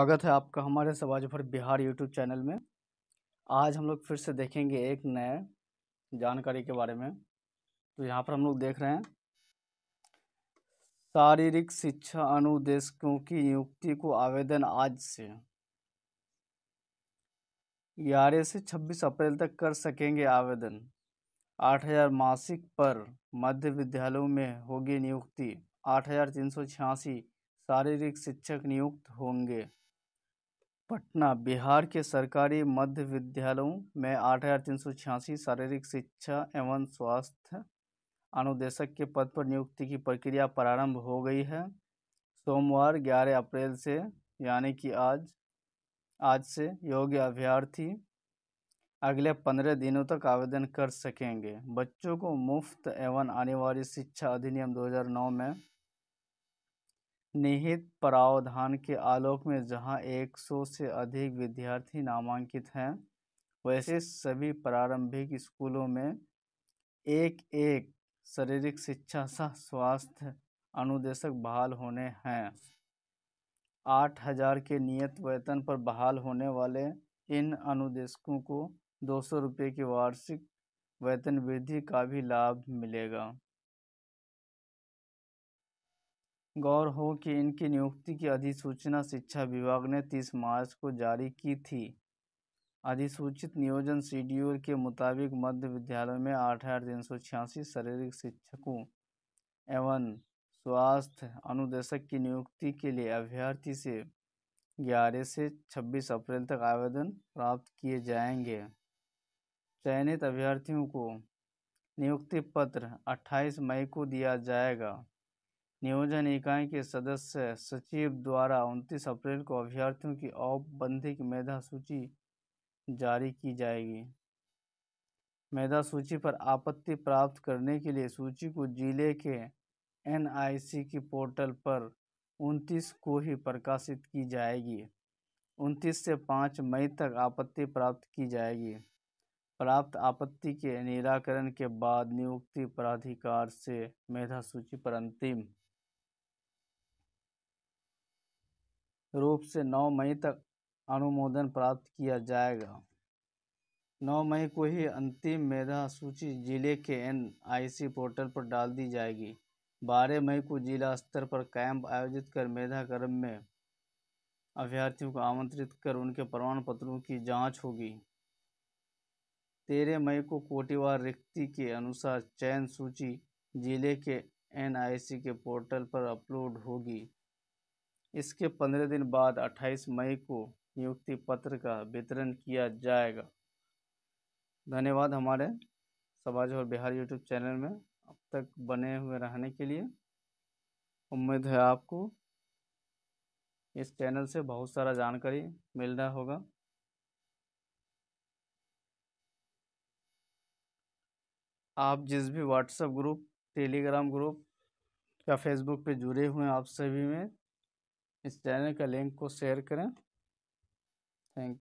स्वागत है आपका हमारे समाज भर बिहार यूट्यूब चैनल में आज हम लोग फिर से देखेंगे एक नए जानकारी के बारे में तो यहाँ पर हम लोग देख रहे हैं शारीरिक शिक्षा अनुदेशकों की नियुक्ति को आवेदन आज से ग्यारह से छब्बीस अप्रैल तक कर सकेंगे आवेदन आठ हजार मासिक पर मध्य विद्यालयों में होगी नियुक्ति आठ हजार तीन सौ छियासी शारीरिक शिक्षक नियुक्त होंगे पटना बिहार के सरकारी मध्य विद्यालयों में आठ हज़ार तीन सौ छियासी शारीरिक शिक्षा एवं स्वास्थ्य अनुदेशक के पद पर नियुक्ति की प्रक्रिया प्रारंभ हो गई है सोमवार ग्यारह अप्रैल से यानी कि आज आज से योग्य अभ्यर्थी अगले पंद्रह दिनों तक आवेदन कर सकेंगे बच्चों को मुफ्त एवं अनिवार्य शिक्षा अधिनियम 2009 में निहित प्रावधान के आलोक में जहां 100 से अधिक विद्यार्थी नामांकित हैं वैसे सभी प्रारंभिक स्कूलों में एक एक शारीरिक शिक्षा सह स्वास्थ्य अनुदेशक बहाल होने हैं आठ हजार के नियत वेतन पर बहाल होने वाले इन अनुदेशकों को दो सौ रुपये की वार्षिक वेतन वृद्धि का भी लाभ मिलेगा गौर हो कि इनकी नियुक्ति की अधिसूचना शिक्षा विभाग ने 30 मार्च को जारी की थी अधिसूचित नियोजन शेड्यूल के मुताबिक मध्य विद्यालयों में आठ हज़ार तीन सौ छियासी शारीरिक शिक्षकों एवं स्वास्थ्य अनुदेशक की नियुक्ति के लिए अभ्यर्थी से ग्यारह से छब्बीस अप्रैल तक आवेदन प्राप्त किए जाएंगे चयनित अभ्यर्थियों को नियुक्ति पत्र 28 मई को दिया जाएगा नियोजन इकाई के सदस्य सचिव द्वारा उनतीस अप्रैल को अभ्यर्थियों की औपबंधिक मेधा सूची जारी की जाएगी मेधा सूची पर आपत्ति प्राप्त करने के लिए सूची को जिले के एनआईसी की पोर्टल पर 29 को ही प्रकाशित की जाएगी 29 से 5 मई तक आपत्ति प्राप्त की जाएगी प्राप्त आपत्ति के निराकरण के बाद नियुक्ति प्राधिकार से मेधा सूची पर अंतिम रूप से 9 मई तक अनुमोदन प्राप्त किया जाएगा 9 मई को ही अंतिम मेधा सूची जिले के एनआईसी पोर्टल पर डाल दी जाएगी 12 मई को जिला स्तर पर कैंप आयोजित कर मेधा क्रम में अभ्यर्थियों को आमंत्रित कर उनके प्रमाण पत्रों की जांच होगी तेरह मई को कोटिवार रिक्ति के अनुसार चयन सूची जिले के एनआईसी के पोर्टल पर अपलोड होगी इसके पंद्रह दिन बाद अट्ठाईस मई को नियुक्ति पत्र का वितरण किया जाएगा धन्यवाद हमारे समाज और बिहार यूट्यूब चैनल में अब तक बने हुए रहने के लिए उम्मीद है आपको इस चैनल से बहुत सारा जानकारी मिल रहा होगा आप जिस भी व्हाट्सएप ग्रुप टेलीग्राम ग्रुप या फेसबुक पे जुड़े हुए हैं आप सभी में इस चैनल का लिंक को शेयर करें थैंक